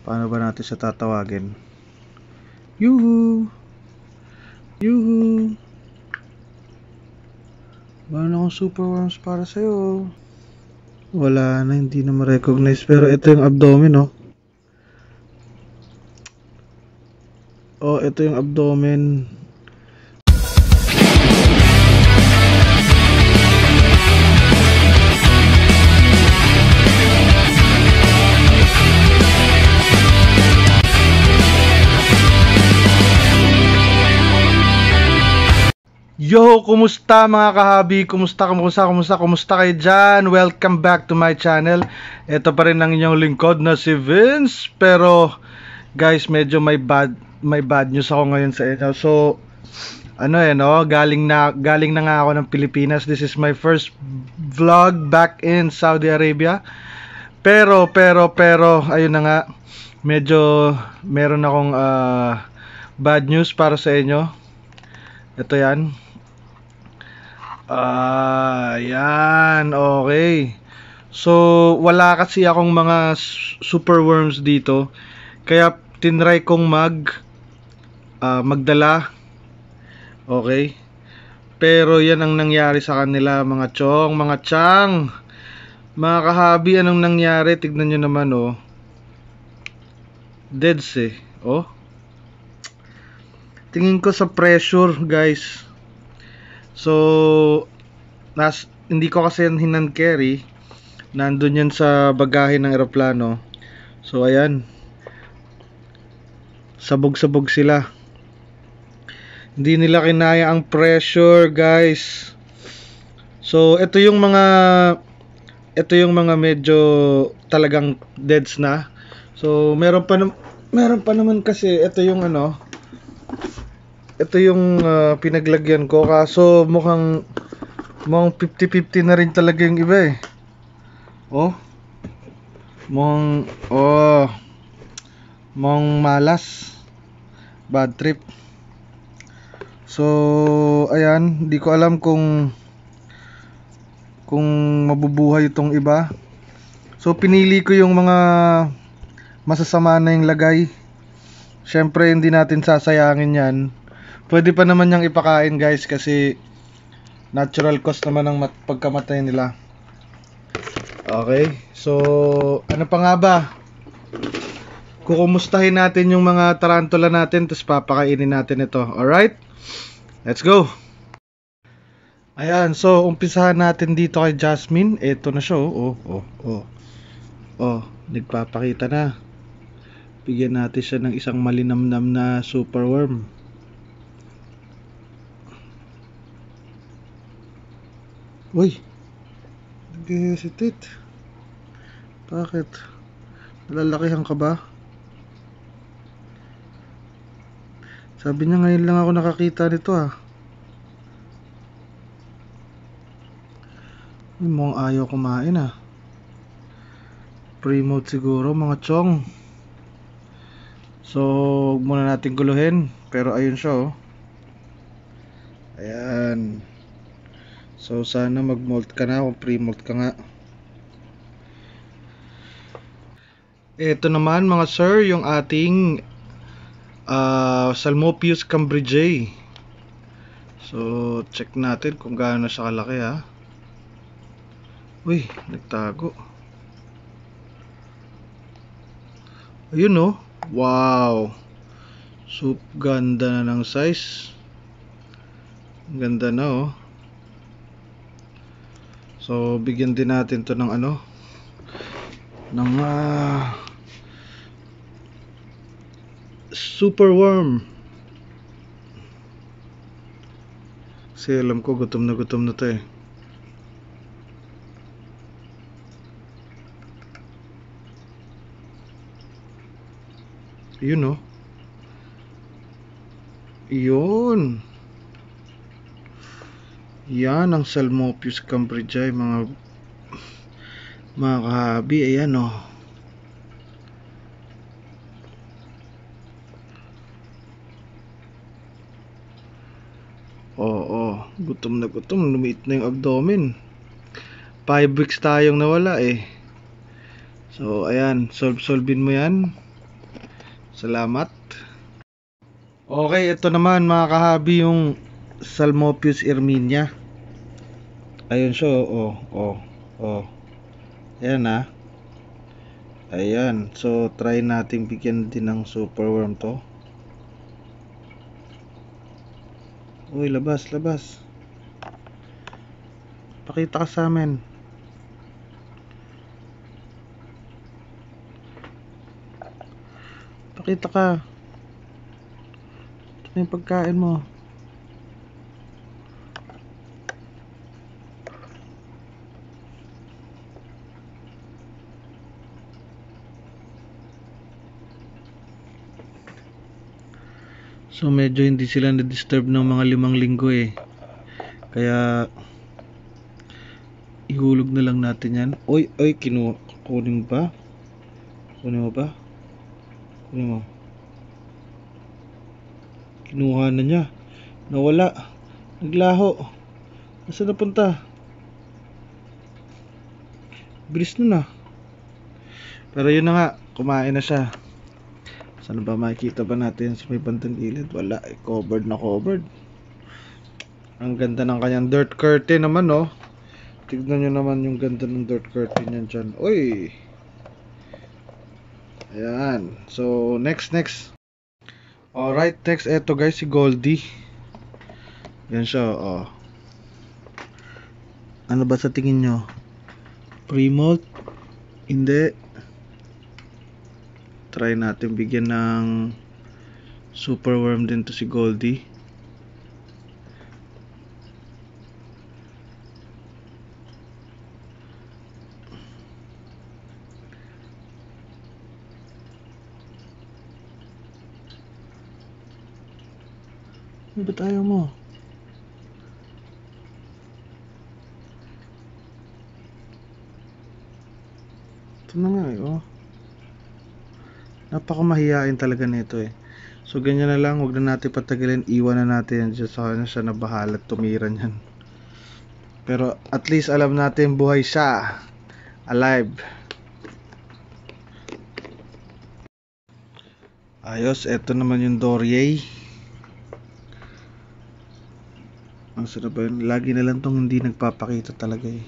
Paano ba natin siya tatawagin? Yuhu! Yuhu! Meron akong super worms para sa'yo. Wala na, hindi na ma-recognize. Pero ito yung abdomen, no? Oh. oh, ito yung abdomen. Yo, kumusta mga kahabi? Kumusta, kumusta, kumusta, kumusta kayo dyan? Welcome back to my channel. Ito pa rin ang inyong lingkod na si Vince. Pero, guys, medyo may bad, may bad news ako ngayon sa inyo. So, ano eh, no? Galing na, galing na nga ako ng Pilipinas. This is my first vlog back in Saudi Arabia. Pero, pero, pero, ayun na nga. Medyo, meron akong uh, bad news para sa inyo. Ito yan Ah, yan. Okay. So, wala kasi akong mga super worms dito. Kaya, tinry kong mag uh, magdala. Okay. Pero yan ang nangyari sa kanila, mga chong, mga chang. Mga kahabi, anong nangyari? Tignan nyo naman, oh. Deads, eh. Oh. Tingin ko sa pressure, guys So, nas, hindi ko kasi yan hinan carry. Nandun yan sa bagahe ng eroplano. So, ayan. Sabog-sabog sila. Hindi nila kinaya ang pressure, guys. So, ito yung mga ito yung mga medyo talagang deads na. So, meron pa meron pa naman kasi ito yung ano ito yung uh, pinaglagyan ko kaso mukhang mukhang 50-50 na rin talaga yung iba eh oh mukhang oh mukhang malas bad trip so ayan hindi ko alam kung kung mabubuhay itong iba so pinili ko yung mga masasama na yung lagay syempre hindi natin sasayangin yan Pwede pa naman niyang ipakain guys kasi natural cost naman ng pagkamatay nila. Okay. So, ano pa nga ba? Kukumustahin natin yung mga tarantula natin tapos papakainin natin ito. Alright? Let's go! Ayan, so umpisahan natin dito kay Jasmine. Ito na siya, oh, oh, oh, oh. Oh, nagpapakita na. Bigyan natin siya ng isang malinamnam na superworm. Uy! Nag-hesitate. Bakit? Nalalakihan ka ba? Sabi niya ngayon lang ako nakakita nito ha. Ah. Uy, mukhang ayaw kumain ah. Pre-mode siguro mga chong. So, muna natin guluhin. Pero ayun siya oh. Ayan. So sana mag-molt ka na o pre-molt ka nga. Ito naman mga sir, yung ating uh, Salmopius cambrijae. So check natin kung gaano siya kalaki ha. Ah. Uy, nagtago. Ayun oh. Wow. Soup ganda na ng size. Ganda na oh. So, bigyan din natin to ng ano, ng uh, super warm. Kasi alam ko, gutom na gutom na to eh. Yun know. Yun. Yan ang Salmopius cambridgei mga mga kahabi. Ayan o. Oh. Oo, gutom na gutom. Lumiit na yung abdomen. 5 weeks tayong nawala eh. So, ayan. Solve-solvin mo yan. Salamat. Okay, ito naman mga kahabi yung Salmopius erminia ayun siya oh oh oh ayan ah ayan so try natin bigyan din ng super superworm to uy labas labas pakita ka sa amin pakita ka ito yung pagkain mo So medyo hindi sila na-disturb ng mga limang linggo eh. Kaya ihulog na lang natin yan. Oy, oy, kinuha. Kunin mo ba? Kunin mo ba? Kunin mo. Kinuha na niya. Nawala. Naglaho. Nasaan napunta? Bilis na ah. na. Pero yun na nga, kumain na siya. Ano ba makikita ba natin sa may bandang gilid? Wala, eh, covered na covered. Ang ganda ng kanyang dirt curtain naman, no? Oh. Tignan nyo naman yung ganda ng dirt curtain niyan dyan. Uy! Ayan. So, next, next. Alright, next. Eto guys, si Goldie. Yan siya, oh. Ano ba sa tingin nyo? Pre-molt? Hindi try natin bigyan ng superworm din to si Goldie ano Ba't ayaw mo? Ito na nga eh, oh napakamahiyain talaga nito eh. So ganyan na lang, wag na natin patagalin, iwan na natin yan sa kanya siya na bahala tumira niyan. Pero at least alam natin buhay siya. Alive. Ayos, eto naman yung Dorier. Ang sarap ba yun? Lagi na lang tong hindi nagpapakita talaga eh.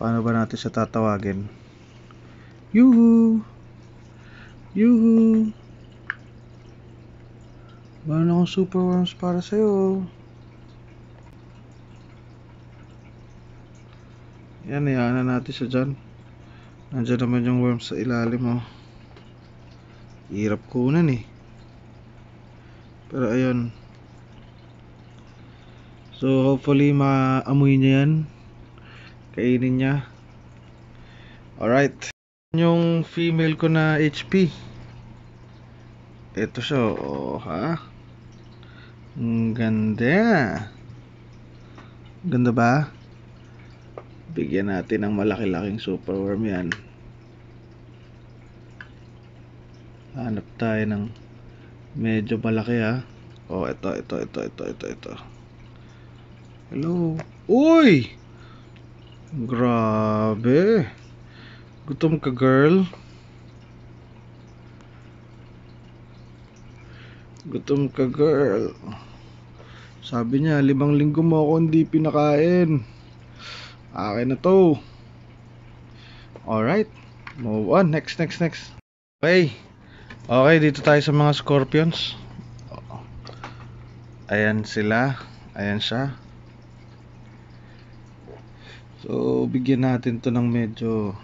Paano ba natin siya tatawagin? Yuhu! Yuhu! Meron akong super worms para sa'yo. Yan, hayaan na natin siya dyan. Nandiyan naman yung worms sa ilalim mo. Oh. Hirap kunan eh. Pero ayun. So hopefully maamoy niya yan kainin niya alright yung female ko na HP ito siya oh, ha ang ganda ganda ba bigyan natin ng malaki-laking super worm yan hanap tayo ng medyo malaki ha oh ito ito ito ito ito ito hello uy Grabe. Gutom ka, girl. Gutom ka, girl. Sabi niya, limang linggo mo ako hindi pinakain. Akin na to. Alright. Move on. Next, next, next. Okay. Okay, dito tayo sa mga scorpions. Ayan sila. Ayan siya. So, bigyan natin to ng medyo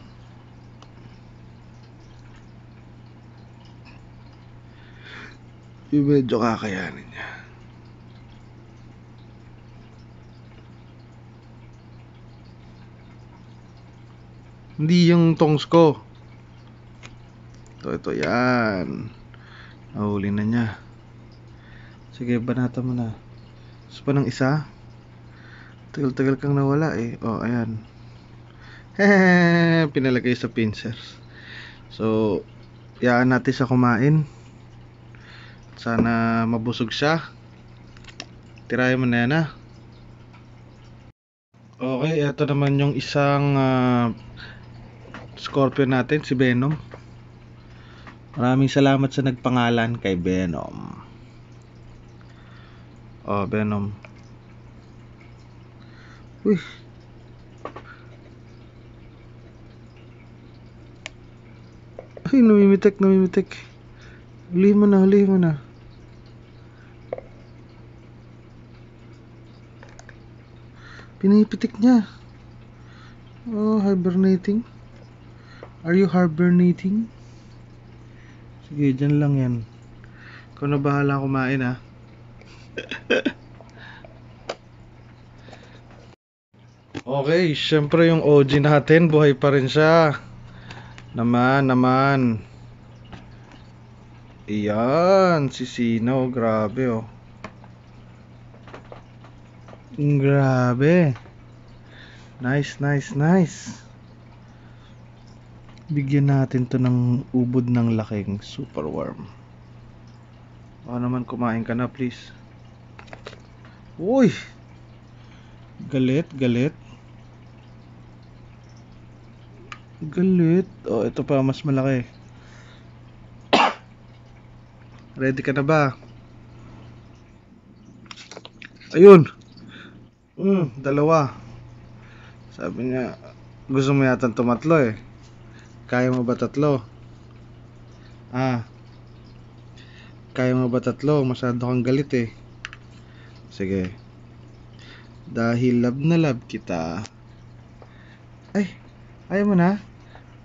yung medyo kakayanin niya. Hindi yung tongs ko. Ito, ito, yan. Nahuli na niya. Sige, banata mo na. Gusto pa ng isa? Tagal-tagal kang nawala eh. Oh, ayan. Pinalagay sa pincers. So, yaan natin sa kumain. Sana mabusog siya. Tirayan mo na yan ah. Okay, ito naman yung isang uh, scorpion natin, si Venom. Maraming salamat sa nagpangalan kay Venom. Oh, Venom. Uy. Ay, namimitek, namimitek. Hulihin mo na, hulihin mo na. Pinipitik niya. Oh, hibernating. Are you hibernating? Sige, dyan lang yan. Ikaw na bahala kumain ah. Okay, syempre yung OG natin, buhay pa rin siya. Naman, naman. Iyan, si Sino, oh, grabe oh. Grabe. Nice, nice, nice. Bigyan natin to ng ubod ng laking super warm. O naman kumain ka na, please. Uy! Galit, galit. Galit. Oh, ito pa mas malaki. Ready ka na ba? Ayun. Mm, dalawa. Sabi niya, gusto mo yata tumatlo eh. Kaya mo ba tatlo? Ah. Kaya mo ba tatlo? Masyado kang galit eh. Sige. Dahil love na love kita. Ay, Ayaw mo na?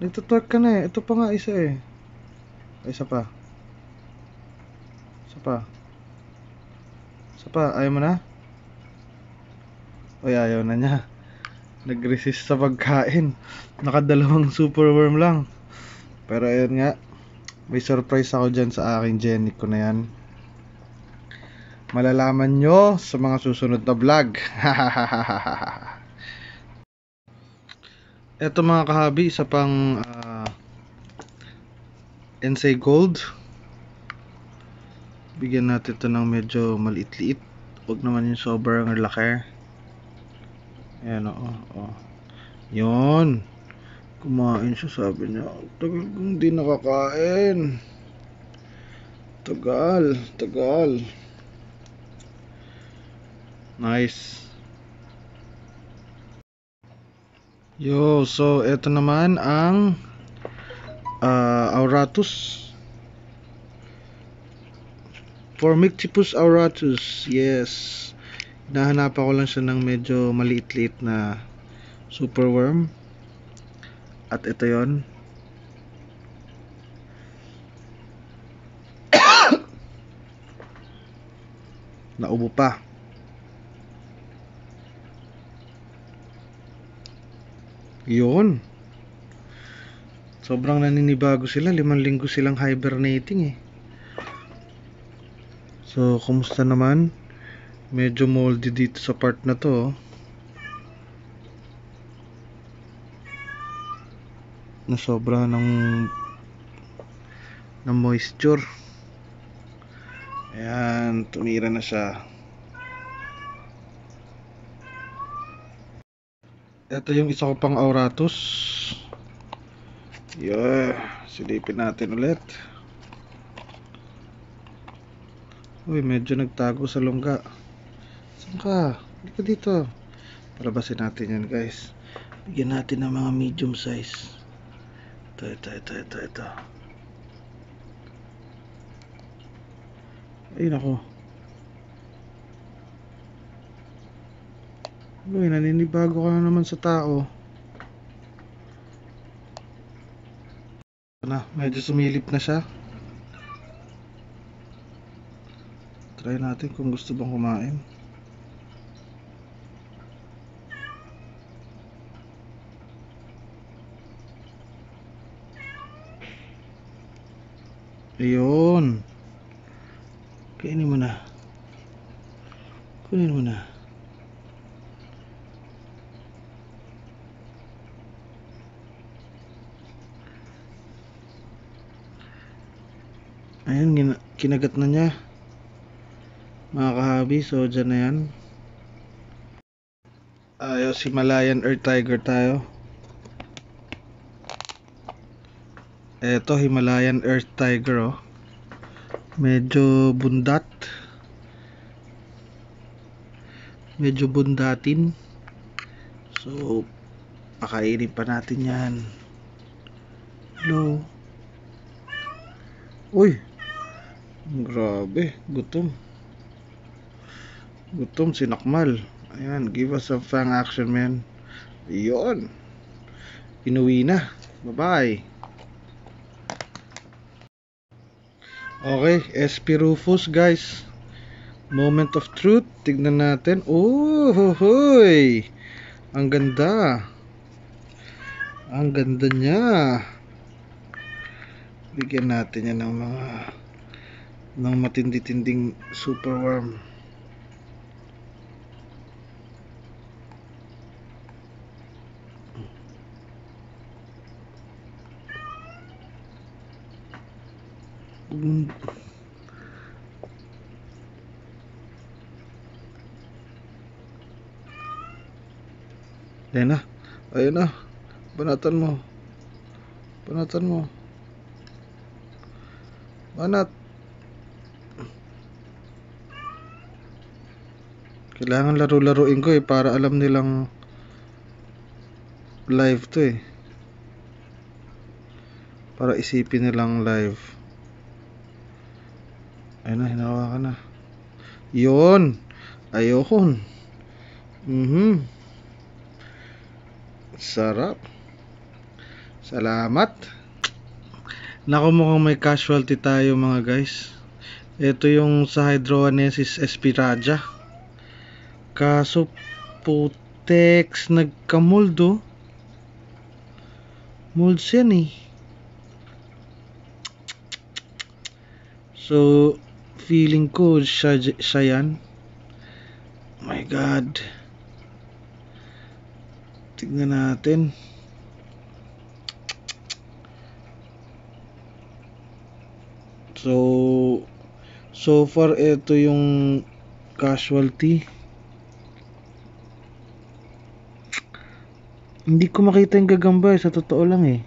Nagtutork ka na eh. Ito pa nga isa eh. Isa pa. Isa pa. Isa pa. Ayaw mo na? Uy, ayaw na niya. Nag-resist sa pagkain. Nakadalawang superworm lang. Pero ayun nga. May surprise ako dyan sa aking Jenny ko na yan. Malalaman nyo sa mga susunod na vlog. Hahaha. eto mga kahabi, isa pang uh, ah, NSA Gold. Bigyan natin ito ng medyo maliit-liit. Huwag naman yung sobrang laki. Ayan, oh, oh. Yun. Kumain siya, sabi niya. Tagal kong di nakakain. Tagal, tagal. Nice. Yo, so ito naman ang uh, Auratus Formictipus auratus. Yes. Hinahanap ko lang siya ng medyo maliit-liit na superworm. At ito 'yon. Naubo pa. Yun. Sobrang naninibago sila. Limang linggo silang hibernating eh. So, kumusta naman? Medyo moldy dito sa part na to. Oh. Na sobra ng ng moisture. Ayan, tumira na siya. Ito yung isa ko pang Auratus. Yeah, silipin natin ulit. Uy, medyo nagtago sa lungga. Saan ka? Hindi ka dito. Palabasin natin yan guys. Bigyan natin ng mga medium size. Ito, ito, ito, ito, ito. Ayun ako. Uy, naninibago ka naman sa tao. Na, medyo sumilip na siya. Try natin kung gusto bang kumain. Ayun. Kainin mo na. Kunin mo na. ayun kinagat na niya mga kahabi so dyan na yan ayos si Malayan Earth Tiger tayo eto Himalayan Earth Tiger oh medyo bundat medyo bundatin so pakainin pa natin yan hello uy Grabe, gutom. Gutom si Nakmal. Ayan, give us some fang action, man. Yun. Inuwi na. Bye-bye. Okay, SP Rufus, guys. Moment of truth. Tignan natin. Oh, hoy. Ang ganda. Ang ganda niya. Bigyan natin yan ng mga ng matindi-tinding superworm mm. Ayan na. Ayan na. Banatan mo. Banatan mo. Banat. Kailangan laro-laruin ko eh para alam nilang live to eh. Para isipin nilang live. Ayun na, hinawa ka na. Yun! Ayokon. Mhm. Mm Sarap. Salamat. naku mukhang may casualty tayo mga guys. Ito yung sa Hydroanesis espiraja. Kaso putex nagkamuldo. Molds yan eh. So, feeling ko siya, yan. my God. Tignan natin. So, so far ito yung casualty. Hindi ko makita yung gagamba eh, sa totoo lang eh.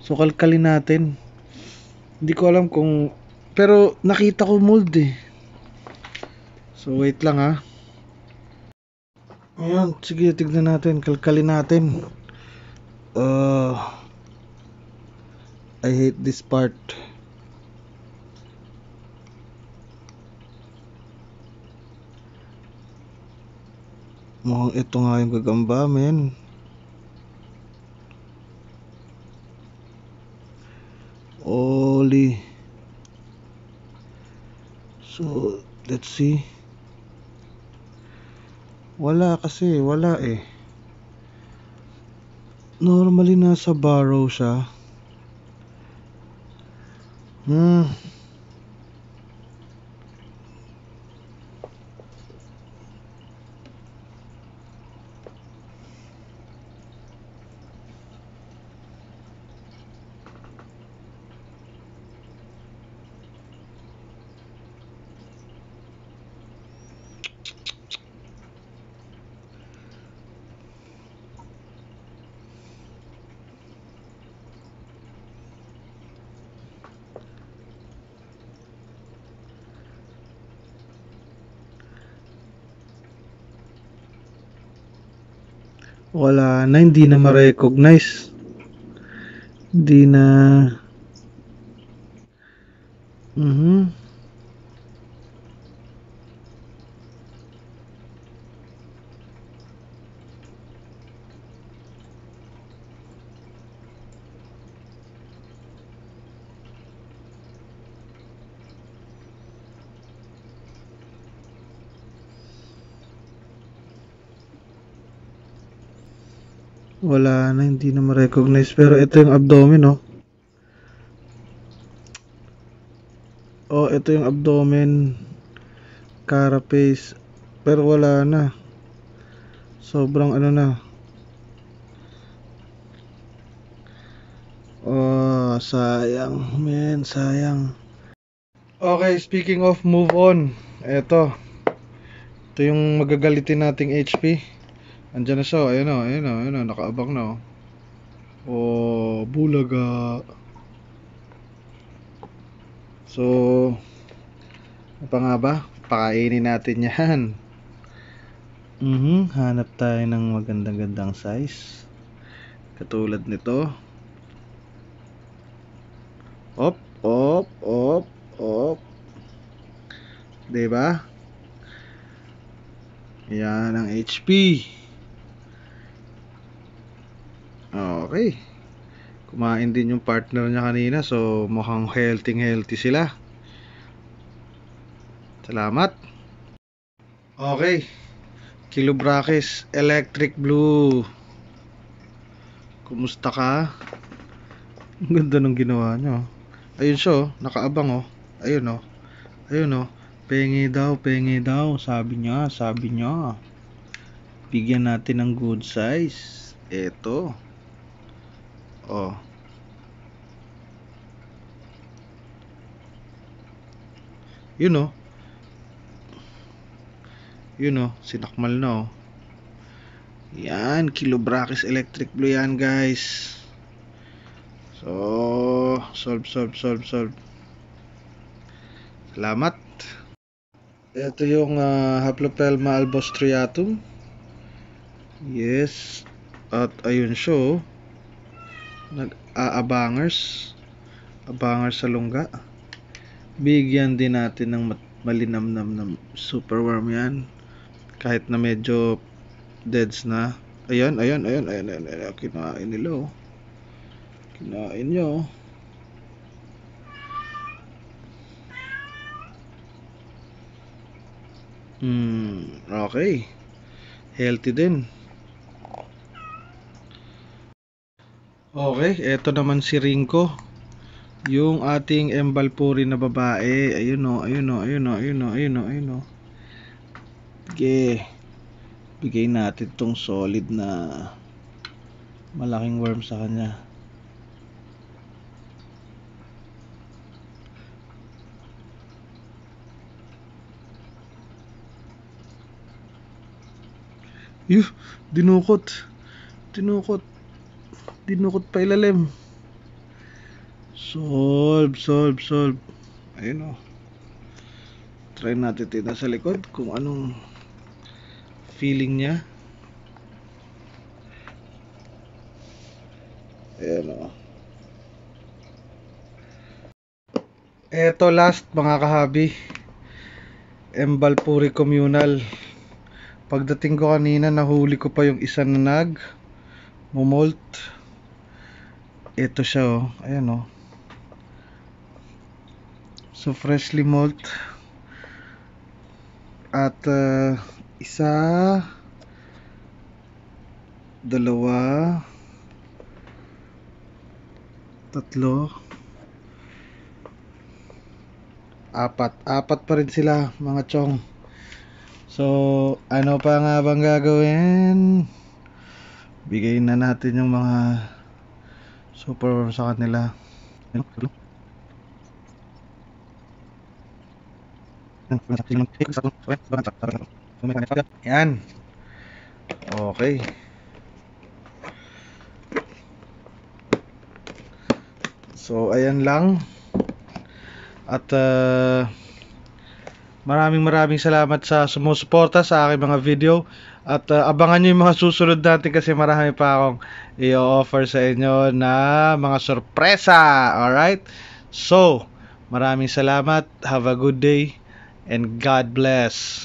So kalkalin natin. Hindi ko alam kung pero nakita ko mold eh. So wait lang ha. Ah. Ayan, sige tignan natin, kalkalin natin. Uh, I hate this part. Mukhang ito nga yung gagamba, men. Oli so let's see wala kasi wala eh normally nasa barrow siya hmm wala na hindi na ma-recognize hindi na mhm mm -hmm. wala na hindi na ma-recognize pero ito yung abdomen no oh. oh ito yung abdomen carapace pero wala na sobrang ano na oh sayang men sayang okay speaking of move on eto ito yung magagalitin nating HP Andiyan na siya, ayun oh, ayun oh, ayun oh, nakaabang na o. Oh. oh, bulaga. So, ano pa nga ba? Pakainin natin yan. Mm -hmm. Hanap tayo ng magandang-gandang size. Katulad nito. Op, op, op, op. Diba? Yan ang HP. Okay. Kumain din yung partner niya kanina. So, mukhang healthy-healthy sila. Salamat. Okay. Kilobrakis Electric Blue. Kumusta ka? Ang ganda ng ginawa niyo. Ayun siya, oh. nakaabang oh. Ayun oh. Ayun oh. Pengi daw, pengi daw. Sabi niya, sabi niya. Bigyan natin ng good size. Ito. Oh. Yun know, oh. Yun know, oh, sinakmal na oh. Yan, Kilobrakis electric blue yan guys. So, solve, solve, solve, solve. Salamat. Ito yung uh, Haplopelma albostriatum. Yes. At ayun siya oh nag-aabangers, abangers sa lungga. Bigyan din natin ng malinamnam na super warm yan. Kahit na medyo deads na. Ayan, ayan, ayan, ayan, ayan, ayan. kinain nila oh. Kinain nyo oh. Hmm, okay. Healthy din. Okay, eto naman si Rinko. Yung ating embalpuri na babae. Ayun o, ayun o, ayun o, ayun o, ayun o, ayun o. Okay. Bigay natin tong solid na malaking worm sa kanya. Yuh, dinukot. Dinukot dinukot pa ilalim solve solve solve ayun o oh. try natin tina sa likod kung anong feeling niya ayan o oh. eto last mga kahabi Embalpuri Communal pagdating ko kanina nahuli ko pa yung isa na nag mumolt ito siya oh ayan oh so freshly malt at uh, isa dalawa tatlo apat apat pa rin sila mga chong so ano pa nga bang gagawin bigay na natin yung mga super sa kanila yan okay so ayan lang at uh, maraming maraming salamat sa sumusuporta sa aking mga video at uh, abangan nyo yung mga susunod natin kasi marami pa akong i-offer sa inyo na mga sorpresa. Alright? So, maraming salamat. Have a good day. And God bless.